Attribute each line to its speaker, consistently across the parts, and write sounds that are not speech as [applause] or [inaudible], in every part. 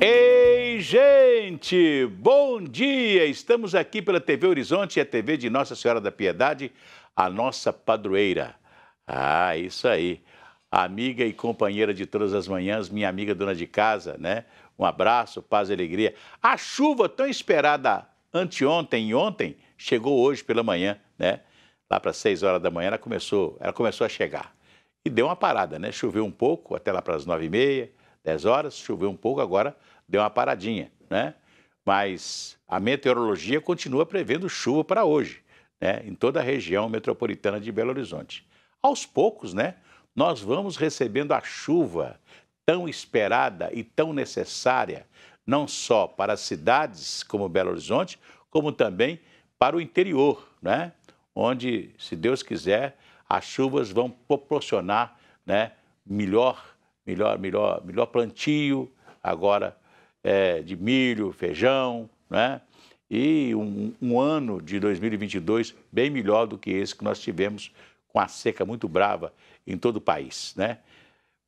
Speaker 1: Ei, gente! Bom dia! Estamos aqui pela TV Horizonte, a é TV de Nossa Senhora da Piedade, a nossa padroeira. Ah, isso aí. Amiga e companheira de todas as manhãs, minha amiga dona de casa, né? Um abraço, paz e alegria. A chuva tão esperada anteontem e ontem chegou hoje pela manhã, né? Lá para 6 horas da manhã ela começou, ela começou a chegar. E deu uma parada, né? Choveu um pouco, até lá para as 9 e meia 10 horas, choveu um pouco, agora deu uma paradinha, né? Mas a meteorologia continua prevendo chuva para hoje, né? Em toda a região metropolitana de Belo Horizonte. Aos poucos, né? Nós vamos recebendo a chuva tão esperada e tão necessária, não só para as cidades como Belo Horizonte, como também para o interior, né? Onde, se Deus quiser, as chuvas vão proporcionar, né? Melhor melhor, melhor, melhor plantio agora é, de milho, feijão, né? E um, um ano de 2022 bem melhor do que esse que nós tivemos com a seca muito brava em todo o país, né?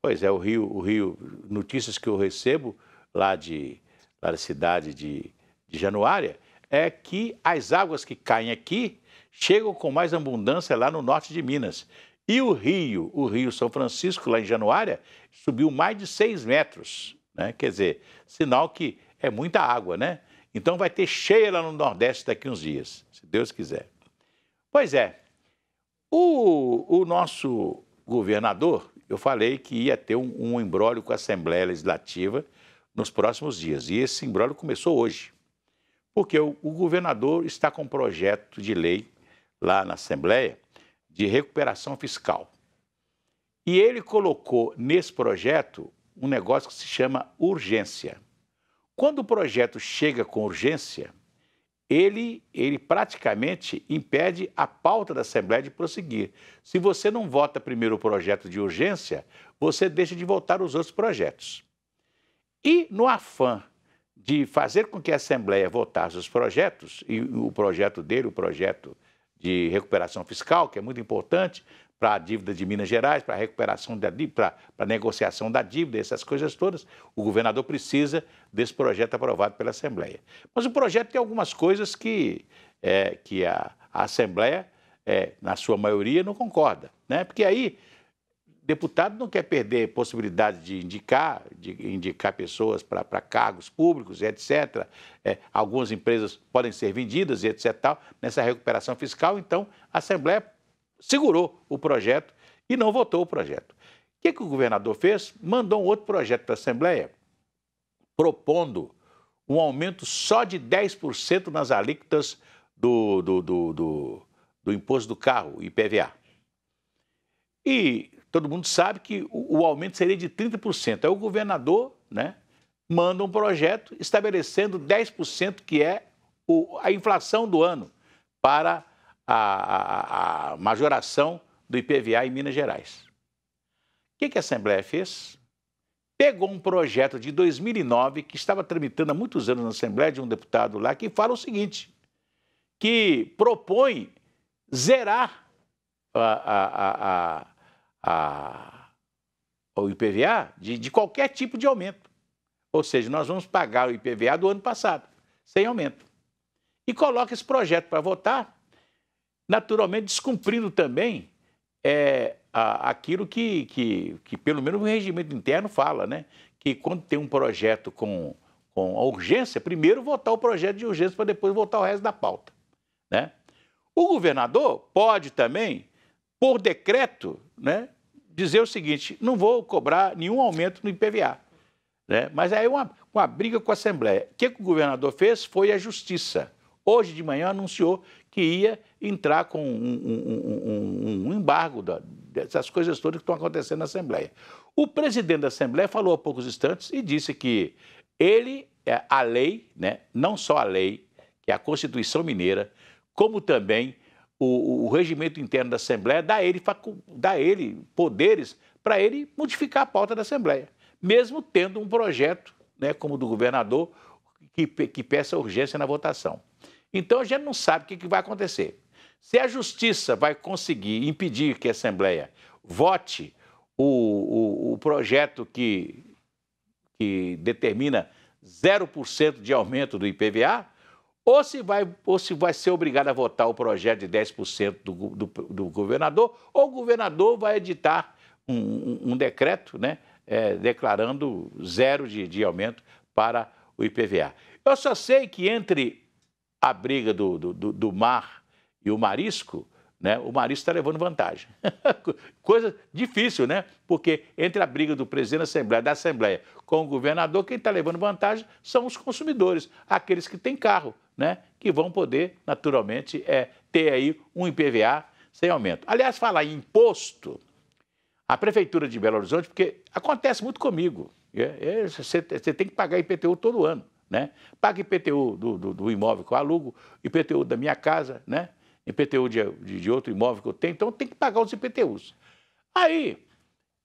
Speaker 1: Pois é, o Rio, o Rio, notícias que eu recebo lá de lá da cidade de, de Januária é que as águas que caem aqui chegam com mais abundância lá no norte de Minas. E o rio, o rio São Francisco, lá em Januária, subiu mais de 6 metros. Né? Quer dizer, sinal que é muita água, né? Então vai ter cheia lá no Nordeste daqui uns dias, se Deus quiser. Pois é, o, o nosso governador, eu falei que ia ter um, um com a Assembleia Legislativa nos próximos dias. E esse embrólio começou hoje, porque o, o governador está com um projeto de lei lá na Assembleia de recuperação fiscal. E ele colocou nesse projeto um negócio que se chama urgência. Quando o projeto chega com urgência, ele, ele praticamente impede a pauta da Assembleia de prosseguir. Se você não vota primeiro o projeto de urgência, você deixa de votar os outros projetos. E no afã de fazer com que a Assembleia votasse os projetos, e o projeto dele, o projeto de recuperação fiscal, que é muito importante para a dívida de Minas Gerais, para a recuperação da dívida, para a negociação da dívida, essas coisas todas, o governador precisa desse projeto aprovado pela Assembleia. Mas o projeto tem algumas coisas que, é, que a, a Assembleia, é, na sua maioria, não concorda, né? porque aí deputado não quer perder possibilidade de indicar, de indicar pessoas para cargos públicos, etc. É, algumas empresas podem ser vendidas, etc. Tal, nessa recuperação fiscal, então a Assembleia segurou o projeto e não votou o projeto. O que, que o governador fez? Mandou um outro projeto para a Assembleia, propondo um aumento só de 10% nas alíquotas do, do, do, do, do imposto do carro, IPVA. E todo mundo sabe que o, o aumento seria de 30%. Aí o governador né, manda um projeto estabelecendo 10%, que é o, a inflação do ano, para a, a, a majoração do IPVA em Minas Gerais. O que, que a Assembleia fez? Pegou um projeto de 2009 que estava tramitando há muitos anos na Assembleia de um deputado lá que fala o seguinte: que propõe zerar a, a, a, a, ao IPVA de, de qualquer tipo de aumento. Ou seja, nós vamos pagar o IPVA do ano passado, sem aumento. E coloca esse projeto para votar, naturalmente descumprindo também é, a, aquilo que, que, que, pelo menos, o regimento interno fala, né? Que quando tem um projeto com, com a urgência, primeiro votar o projeto de urgência para depois votar o resto da pauta, né? O governador pode também por decreto, né, dizer o seguinte: não vou cobrar nenhum aumento no IPVA. Né? Mas aí uma, uma briga com a Assembleia. O que, que o governador fez foi a Justiça. Hoje de manhã anunciou que ia entrar com um, um, um, um embargo da, dessas coisas todas que estão acontecendo na Assembleia. O presidente da Assembleia falou há poucos instantes e disse que ele, é, a lei, né, não só a lei, que é a Constituição Mineira, como também o, o, regimento interno da Assembleia dá ele, dá ele poderes para ele modificar a pauta da Assembleia, mesmo tendo um projeto, né, como o do governador, que, que peça urgência na votação. Então a gente não sabe o que, que vai acontecer. Se a Justiça vai conseguir impedir que a Assembleia vote o, o, o projeto que, que determina 0% de aumento do IPVA, ou se vai, ou se vai ser obrigado a votar o projeto de 10% do, do, do, governador, ou o governador vai editar um, um, um decreto né, é, declarando zero de, de, aumento para o IPVA. Eu só sei que entre a briga do, do, do mar e o marisco, né, o marisco está levando vantagem. [laughs] Coisa difícil, né? Porque entre a briga do presidente da Assembleia, da Assembleia com o governador, quem está levando vantagem são os consumidores, aqueles que têm carro né, que vão poder, naturalmente, é, ter aí um IPVA sem aumento. Aliás, falar em imposto, a Prefeitura de Belo Horizonte, porque acontece muito comigo, é, é, você tem que pagar IPTU todo ano, né? Paga IPTU do, do, do, imóvel que eu alugo, IPTU da minha casa, né? IPTU de, de, outro imóvel que eu tenho, então tem que pagar os IPTUs. Aí,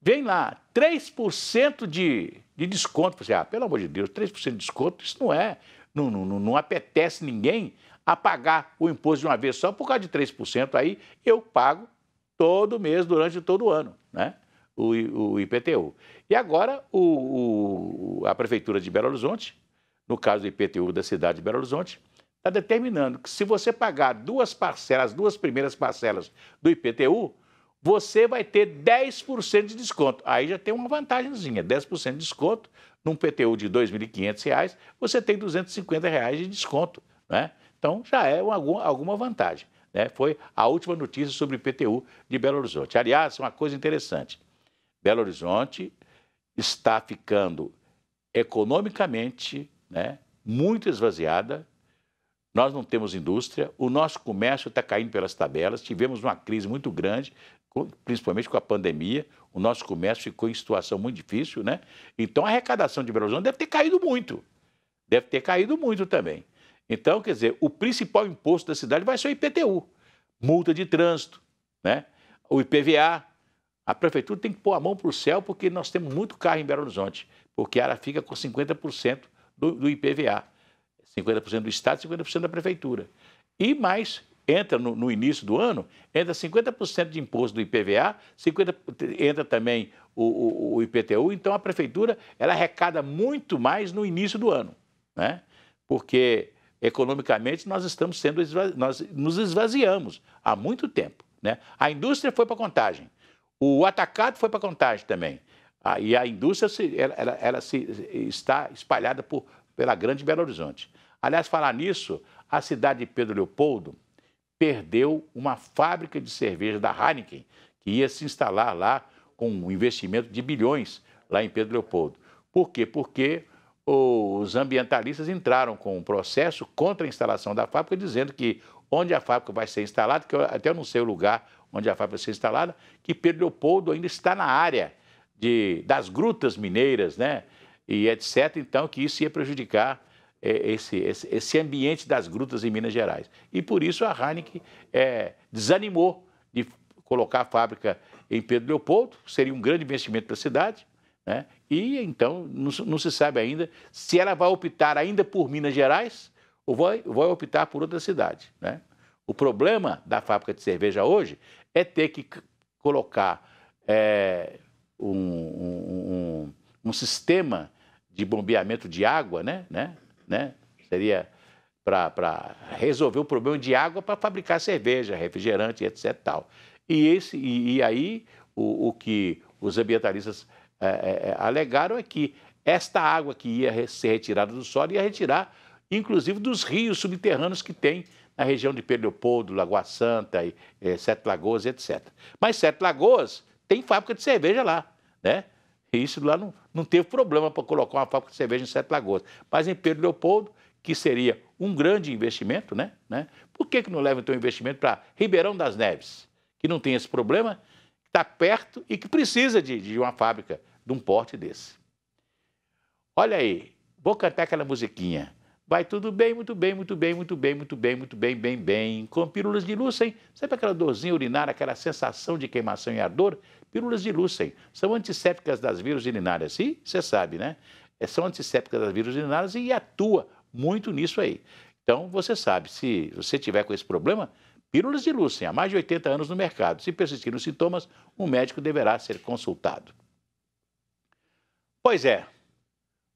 Speaker 1: vem lá, 3% de, de desconto. Você, assim, ah, pelo amor de Deus, 3% de desconto, isso não é não, não, não apetece ninguém a pagar o imposto de uma vez só por causa de 3%. Aí eu pago todo mês, durante todo o ano, né? O, o IPTU. E agora o, o, a Prefeitura de Belo Horizonte, no caso do IPTU da cidade de Belo Horizonte, está determinando que se você pagar duas parcelas, as duas primeiras parcelas do IPTU, você vai ter 10% de desconto. Aí já tem uma vantagemzinha, 10% de desconto num PTU de R$ 2.500, você tem R$ 250 reais de desconto, né? Então já é uma, alguma vantagem, né? Foi a última notícia sobre PTU de Belo Horizonte. Aliás, uma coisa interessante. Belo Horizonte está ficando economicamente, né, muito esvaziada nós não temos indústria, o nosso comércio está caindo pelas tabelas, tivemos uma crise muito grande, principalmente com a pandemia, o nosso comércio ficou em situação muito difícil, né? Então a arrecadação de Belo Horizonte deve ter caído muito, deve ter caído muito também. Então, quer dizer, o principal imposto da cidade vai ser o IPTU, multa de trânsito, né? O IPVA. A prefeitura tem que pôr a mão para o céu, porque nós temos muito carro em Belo Horizonte, porque ela fica com 50% do, do IPVA. 50% do Estado, 50% da Prefeitura. E mais, entra no, no início do ano, entra 50% de imposto do IPVA, 50, entra também o, o, o, IPTU, então a Prefeitura ela arrecada muito mais no início do ano, né? porque economicamente nós estamos sendo, nós nos esvaziamos há muito tempo. Né? A indústria foi para contagem, o atacado foi para contagem também. Ah, e a indústria se, ela, ela, ela se, está espalhada por, pela grande Belo Horizonte. Aliás, falar nisso, a cidade de Pedro Leopoldo perdeu uma fábrica de cerveja da Heineken, que ia se instalar lá com um investimento de bilhões lá em Pedro Leopoldo. Por quê? Porque os ambientalistas entraram com um processo contra a instalação da fábrica, dizendo que onde a fábrica vai ser instalada, que eu até não sei o lugar onde a fábrica vai ser instalada, que Pedro Leopoldo ainda está na área de, das grutas mineiras, né? E etc. Então, que isso ia prejudicar é, esse, esse, esse, ambiente das grutas em Minas Gerais. E por isso a Heineken é, desanimou de colocar a fábrica em Pedro Leopoldo, seria um grande investimento para a cidade, né? e então não, não, se sabe ainda se ela vai optar ainda por Minas Gerais ou vai, vai optar por outra cidade. Né? O problema da fábrica de cerveja hoje é ter que colocar é, um, um, um, um sistema de bombeamento de água, né? né? né? Seria para resolver o problema de água para fabricar cerveja, refrigerante, etc. Tal. E, esse, e, e aí o, o, que os ambientalistas é, é, é alegaram é que esta água que ia ser retirada do solo ia retirar, inclusive, dos rios subterrâneos que tem na região de Pedro Leopoldo, Lagoa Santa, e, é, Sete Lagoas, etc. Mas Sete Lagoas tem fábrica de cerveja lá, né? E isso lá não, não teve problema para colocar uma fábrica de cerveja em Sete Lagoas. Mas em Pedro Leopoldo, que seria um grande investimento, né? né? Por que, que não leva então investimento para Ribeirão das Neves, que não tem esse problema, está perto e que precisa de, de uma fábrica de um porte desse? Olha aí, vou cantar aquela musiquinha. Vai tudo bem, muito bem, muito bem, muito bem, muito bem, muito bem, bem, bem. Com pílulas de hein? sabe aquela dorzinha urinária, aquela sensação de queimação e ardor, Pílulas de Lucem. São antissépticas das vírus urinárias. E você sabe, né? É, são antissépticas das vírus urinárias e atua muito nisso aí. Então, você sabe, se você tiver com esse problema, pílulas de Lucem, há mais de 80 anos no mercado. Se persistirem os sintomas, um médico deverá ser consultado. Pois é,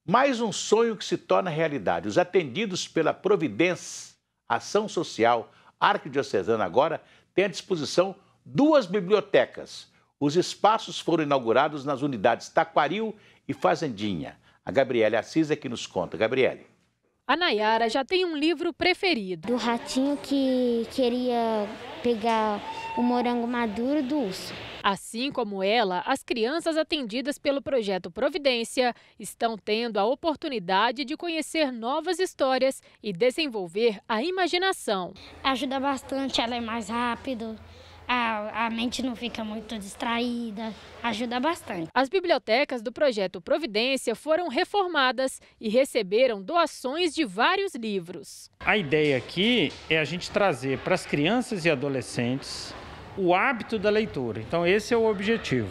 Speaker 1: mais um sonho que se torna realidade. Os atendidos pela Providência, Ação Social Arquidiocesana agora têm à disposição duas bibliotecas. Os espaços foram inaugurados nas unidades Taquaril e Fazendinha. A Gabriele Assis é que nos conta. Gabriele.
Speaker 2: A Nayara já tem um livro preferido. Do ratinho que queria pegar o morango maduro do urso. Assim como ela, as crianças atendidas pelo projeto Providência estão tendo a oportunidade de conhecer novas histórias e desenvolver a imaginação. Ajuda bastante, ela é mais rápido, a, a mente não fica muito distraída, ajuda bastante. As bibliotecas do projeto Providência foram reformadas e receberam doações de vários livros.
Speaker 1: A ideia aqui é a gente trazer para as crianças e adolescentes o hábito da leitura. Então, esse é o objetivo.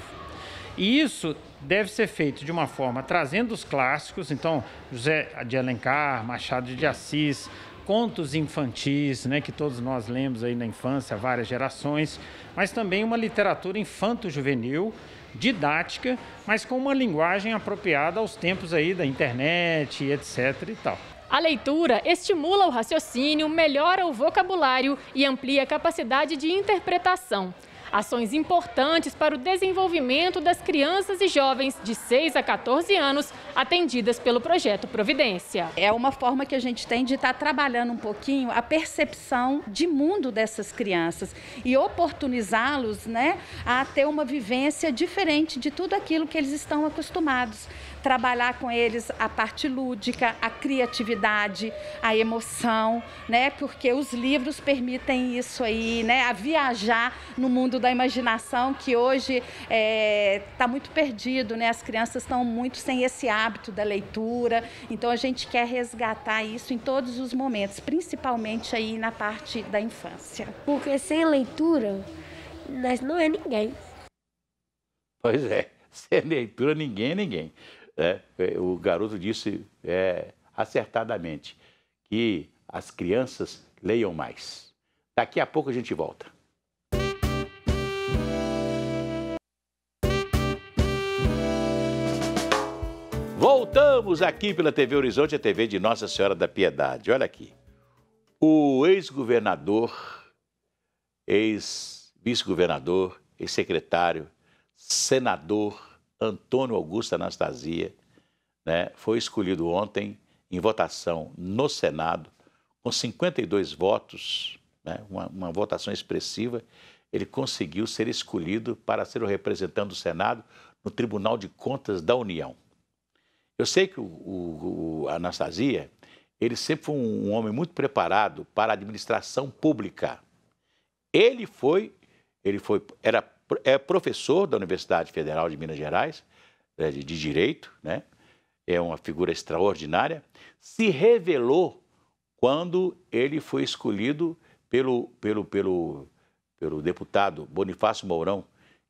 Speaker 1: E isso deve ser feito de uma forma trazendo os clássicos, então José de Alencar, Machado de Assis, contos infantis, né, que todos nós lemos aí na infância, várias gerações, mas também uma literatura infanto-juvenil, didática, mas com uma linguagem apropriada aos tempos aí da internet, etc e tal.
Speaker 2: A leitura estimula o raciocínio, melhora o vocabulário e amplia a capacidade de interpretação ações importantes para o desenvolvimento das crianças e jovens de 6 a 14 anos atendidas pelo projeto Providência. É uma forma que a gente tem de estar trabalhando um pouquinho a percepção de mundo dessas crianças e oportunizá-los né, a ter uma vivência diferente de tudo aquilo que eles estão acostumados trabalhar com eles a parte lúdica, a criatividade, a emoção, né? Porque os livros permitem isso aí, né? A viajar no mundo da imaginação que hoje está é, tá muito perdido, né? As crianças estão muito sem esse hábito da leitura, então a gente quer resgatar isso em todos os momentos, principalmente aí na parte da infância. Porque sem leitura nós não é ninguém.
Speaker 1: Pois é, [laughs] sem leitura ninguém é ninguém. Né? O garoto disse é, acertadamente que as crianças leiam mais. Daqui a pouco a gente volta. Voltamos aqui pela TV Horizonte, a TV de Nossa Senhora da Piedade. Olha aqui. O ex-governador, ex-vice-governador, ex-secretário, senador, Antônio Augusto Anastasia, né, foi escolhido ontem em votação no Senado, com 52 votos, né, uma, uma votação expressiva, ele conseguiu ser escolhido para ser o representante do Senado no Tribunal de Contas da União. Eu sei que o, o, o Anastasia, ele sempre foi um, um homem muito preparado para a administração pública. Ele foi, ele foi, era é professor da Universidade Federal de Minas Gerais, é, de, Direito, né? é uma figura extraordinária, se revelou quando ele foi escolhido pelo, pelo, pelo, pelo deputado Bonifácio Mourão,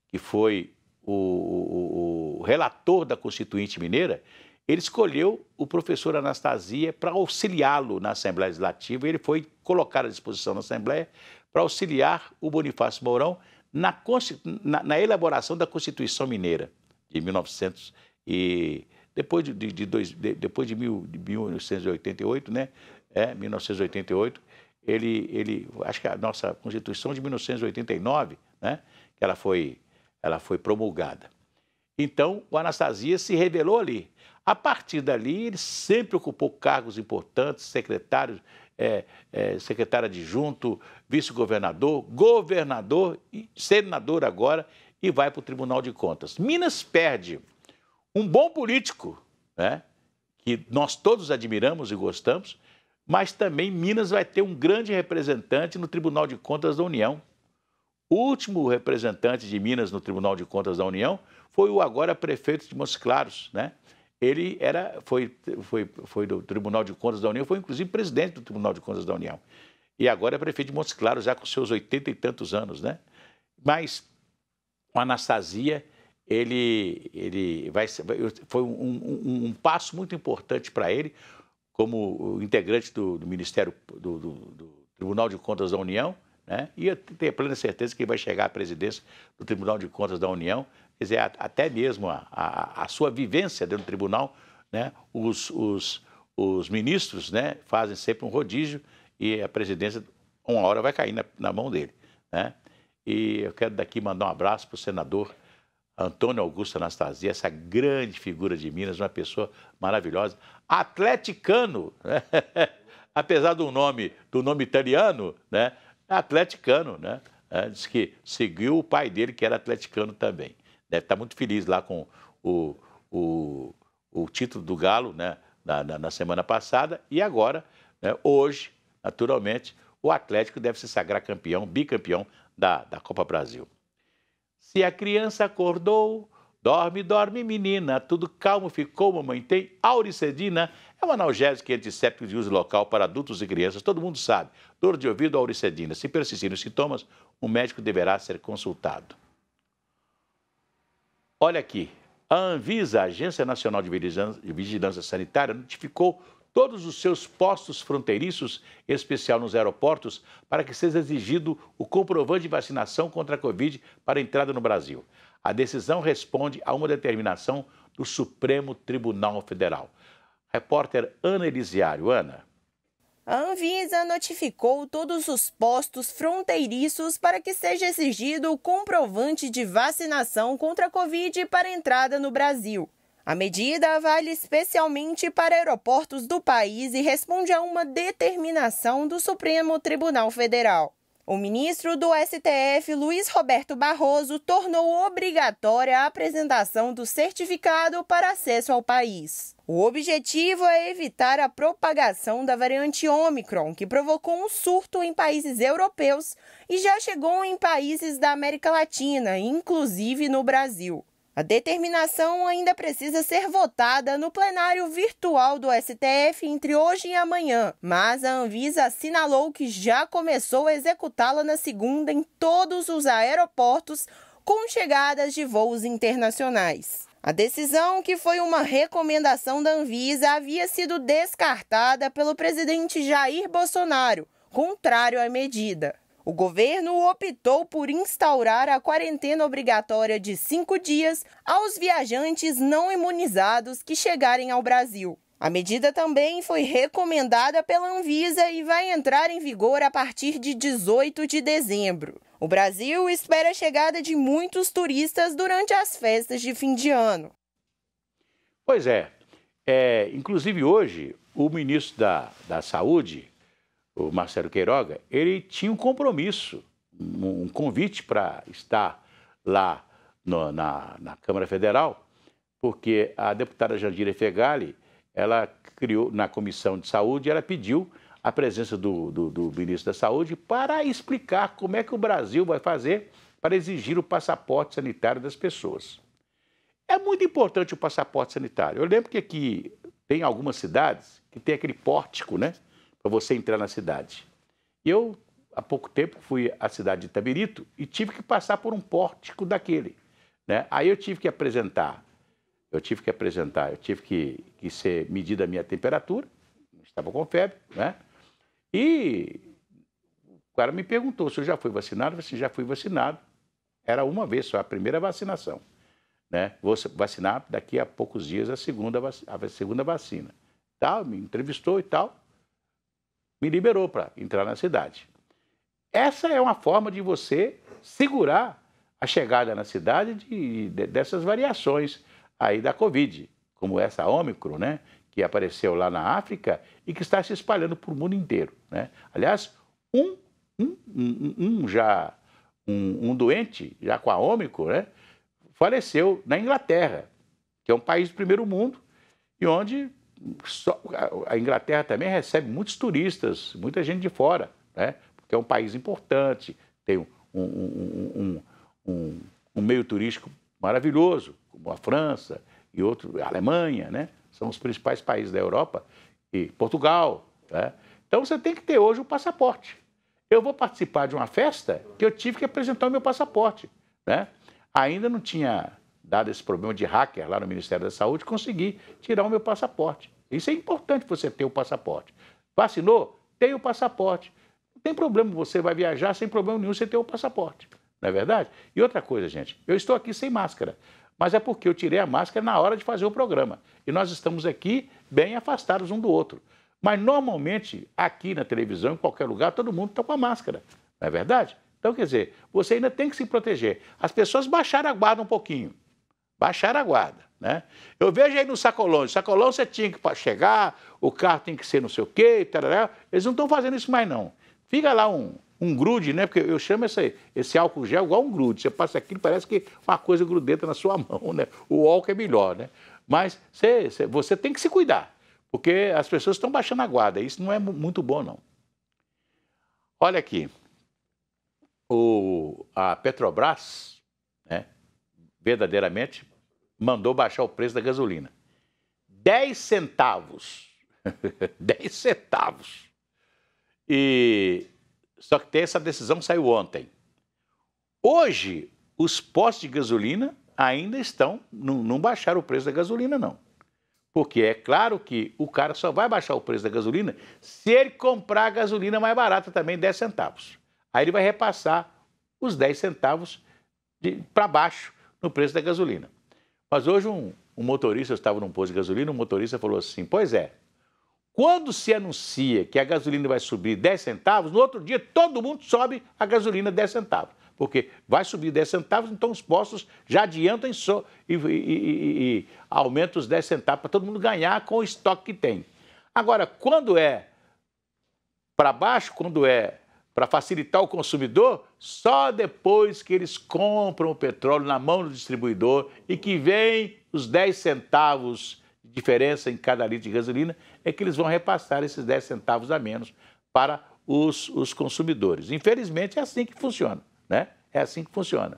Speaker 1: que foi o, o, o relator da Constituinte Mineira, ele escolheu o professor Anastasia para auxiliá-lo na Assembleia Legislativa. Ele foi colocado à disposição da Assembleia para auxiliar o Bonifácio Mourão na, na, elaboração da Constituição Mineira de 1900 e depois de, de, de, dois, de depois de, mil, de 1988, né? É, 1988, ele, ele, acho que a nossa Constituição de 1989, né? Ela foi, ela foi promulgada. Então, o Anastasia se revelou ali. A partir dali, ele sempre ocupou cargos importantes, secretários é, é, secretário adjunto, vice-governador, governador e senador agora e vai para o Tribunal de Contas. Minas perde um bom político, né, que nós todos admiramos e gostamos, mas também Minas vai ter um grande representante no Tribunal de Contas da União. O último representante de Minas no Tribunal de Contas da União foi o agora prefeito de Montes Claros, né? ele era, foi, foi, foi do Tribunal de Contas da União, foi inclusive presidente do Tribunal de Contas da União. E agora é prefeito de Montes Claros, já com seus oitenta e tantos anos, né? Mas o Anastasia, ele, ele vai, foi um, um, um passo muito importante para ele, como integrante do, do Ministério, do, do, do Tribunal de Contas da União, né? E eu tenho plena certeza que ele vai chegar à presidência do Tribunal de Contas da União quer dizer, até mesmo a, a, a sua vivência dentro do tribunal, né, os, os, os ministros né, fazem sempre um rodízio e a presidência, uma hora, vai cair na, na mão dele. Né? E eu quero daqui mandar um abraço para o senador Antônio Augusto Anastasia, essa grande figura de Minas, uma pessoa maravilhosa, atleticano, né? [laughs] apesar do nome, do nome italiano, né? É atleticano, né, né? diz que seguiu o pai dele, que era atleticano também deve estar muito feliz lá com o, o, o título do Galo né, na, na, na semana passada. E agora, né, hoje, naturalmente, o Atlético deve se sagrar campeão, bicampeão da, da Copa Brasil. Se a criança acordou, dorme, dorme, menina, tudo calmo ficou, mamãe tem. Auricedina é um analgésico antisséptico de uso local para adultos e crianças, todo mundo sabe. Dor de ouvido, auricedina. Se persistirem os sintomas, o médico deverá ser consultado. Olha aqui, a Anvisa, a Agência Nacional de Vigilância Sanitária, notificou todos os seus postos fronteiriços, em especial nos aeroportos, para que seja exigido o comprovante de vacinação contra a Covid para a entrada no Brasil. A decisão responde a uma determinação do Supremo Tribunal Federal. Repórter Ana Elisiário. Ana.
Speaker 2: A Anvisa notificou todos os postos fronteiriços para que seja exigido o comprovante de vacinação contra a Covid para entrada no Brasil. A medida vale especialmente para aeroportos do país e responde a uma determinação do Supremo Tribunal Federal. O ministro do STF, Luiz Roberto Barroso, tornou obrigatória a apresentação do certificado para acesso ao país. O objetivo é evitar a propagação da variante Omicron, que provocou um surto em países europeus e já chegou em países da América Latina, inclusive no Brasil. A determinação ainda precisa ser votada no plenário virtual do STF entre hoje e amanhã, mas a Anvisa assinalou que já começou a executá-la na segunda em todos os aeroportos com chegadas de voos internacionais. A decisão, que foi uma recomendação da Anvisa, havia sido descartada pelo presidente Jair Bolsonaro, contrário à medida. O governo optou por instaurar a quarentena obrigatória de cinco dias aos viajantes não imunizados que chegarem ao Brasil. A medida também foi recomendada pela Anvisa e vai entrar em vigor a partir de 18 de dezembro. O Brasil espera a chegada de muitos turistas durante as festas de fim
Speaker 1: de ano. Pois é. é inclusive, hoje, o ministro da, da Saúde, o Marcelo Queiroga, ele tinha um compromisso, um convite para estar lá no, na, na, Câmara Federal, porque a deputada Jandira Fegali, ela criou, na Comissão de Saúde, ela pediu a presença do, do, do ministro da Saúde para explicar como é que o Brasil vai fazer para exigir o passaporte sanitário das pessoas. É muito importante o passaporte sanitário. Eu lembro que aqui tem algumas cidades que tem aquele pórtico, né? para você entrar na cidade. Eu, há pouco tempo, fui à cidade de Itaberito e tive que passar por um pórtico daquele. Né? Aí eu tive que apresentar, eu tive que apresentar, eu tive que, que ser medida a minha temperatura, estava com febre, né? E o cara me perguntou se eu já fui vacinado, eu disse, assim, já fui vacinado. Era uma vez só, a primeira vacinação. Né? Vou vacinar daqui a poucos dias a segunda, a segunda vacina. tá? me entrevistou e tal me liberou para entrar na cidade. Essa é uma forma de você segurar a chegada na cidade de, de, dessas variações aí da Covid, como essa Ômicron, né, que apareceu lá na África e que está se espalhando para o mundo inteiro. Né? Aliás, um, um, um, um já um, um, doente, já com a Ômicron, né, faleceu na Inglaterra, que é um país do primeiro mundo e onde só, a Inglaterra também recebe muitos turistas, muita gente de fora, né? porque é um país importante, tem um, um, um, um meio turístico maravilhoso, como a França e outro, a Alemanha, né? são os principais países da Europa, e Portugal. Né? Então você tem que ter hoje o passaporte. Eu vou participar de uma festa que eu tive que apresentar o meu passaporte. Né? Ainda não tinha dado esse problema de hacker lá no Ministério da Saúde, consegui tirar o meu passaporte. Isso é importante você ter o passaporte. Vacinou? Tem o passaporte. Não tem problema, você vai viajar sem problema nenhum você ter o passaporte. Não é verdade? E outra coisa, gente, eu estou aqui sem máscara, mas é porque eu tirei a máscara na hora de fazer o programa. E nós estamos aqui bem afastados um do outro. Mas normalmente, aqui na televisão, em qualquer lugar, todo mundo está com a máscara. Não é verdade? Então, quer dizer, você ainda tem que se proteger. As pessoas baixaram a guarda um pouquinho. Baixaram a guarda. Né? Eu vejo aí no sacolão, sacolão você tinha que chegar, o carro tem que ser não sei o quê, tarará. eles não estão fazendo isso mais não. Fica lá um, um grude, né? Porque eu chamo esse, esse álcool gel igual um grude. Você passa aquilo, parece que uma coisa grudenta na sua [laughs] mão, né? O álcool é melhor, né? Mas você, você tem que se cuidar, porque as pessoas estão baixando a guarda. Isso não é muito bom, não. Olha aqui, o, a Petrobras, né, verdadeiramente mandou baixar o preço da gasolina. 10 centavos. 10 [laughs] centavos. E só que tem essa decisão saiu ontem. Hoje, os postos de gasolina ainda estão, não, não baixaram o preço da gasolina, não. Porque é claro que o cara só vai baixar o preço da gasolina se ele comprar a gasolina mais barata também, 10 centavos. Aí ele vai repassar os 10 centavos para baixo no preço da gasolina. Mas hoje um, um motorista, eu estava num posto de gasolina, um motorista falou assim, pois é, quando se anuncia que a gasolina vai subir 10 centavos, no outro dia todo mundo sobe a gasolina 10 centavos. Porque vai subir 10 centavos, então os postos já adiantam so e, e, e, e aumentam os 10 centavos para todo mundo ganhar com o estoque que tem. Agora, quando é para baixo, quando é para facilitar o consumidor, só depois que eles compram o petróleo na mão do distribuidor e que vem os 10 centavos de diferença em cada litro de gasolina, é que eles vão repassar esses 10 centavos a menos para os, os consumidores. Infelizmente, é assim que funciona, né? É assim que funciona,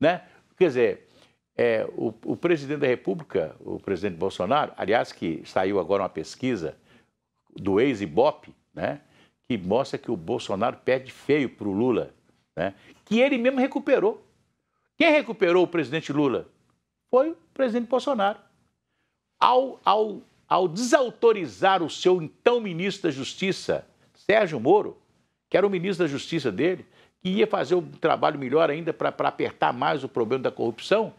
Speaker 1: né? Quer dizer, é, o, o, presidente da República, o presidente Bolsonaro, aliás, que saiu agora uma pesquisa do ex ibope né, que mostra que o Bolsonaro perde feio para o Lula né, que ele mesmo recuperou. Quem recuperou o presidente Lula? Foi o presidente Bolsonaro. Ao, ao, ao desautorizar o seu então ministro da Justiça, Sérgio Moro, que era o ministro da Justiça dele, que ia fazer um trabalho melhor ainda para apertar mais o problema da corrupção,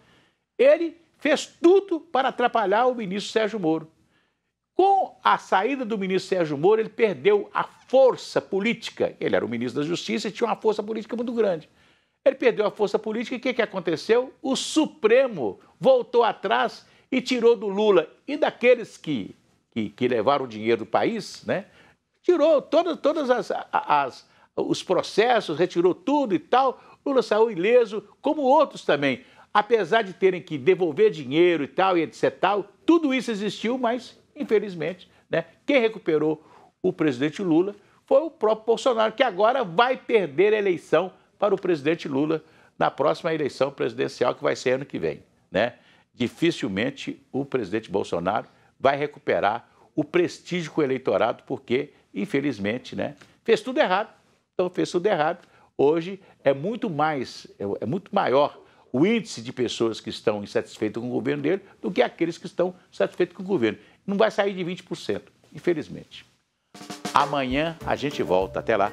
Speaker 1: ele fez tudo para atrapalhar o ministro Sérgio Moro. Com a saída do ministro Sérgio Moro, ele perdeu a força política. Ele era o ministro da Justiça e tinha uma força política muito grande. Ele perdeu a força política e o que, que aconteceu? O Supremo voltou atrás e tirou do Lula e daqueles que, que, que levaram o dinheiro do país, né? Tirou todas, todas as, as, os processos, retirou tudo e tal. Lula saiu ileso, como outros também. Apesar de terem que devolver dinheiro e tal, e etc. Tal, tudo isso existiu, mas infelizmente, né, quem recuperou o presidente Lula foi o próprio Bolsonaro, que agora vai perder a eleição para o presidente Lula na próxima eleição presidencial, que vai ser ano que vem. Né? Dificilmente o presidente Bolsonaro vai recuperar o prestígio com o eleitorado, porque, infelizmente, né, fez tudo errado. Então, fez tudo errado. Hoje é muito mais, é, é muito maior o índice de pessoas que estão insatisfeitas com o governo dele do que aqueles que estão satisfeitos com o governo. Não vai sair de 20%, infelizmente. Amanhã a gente volta. Até lá.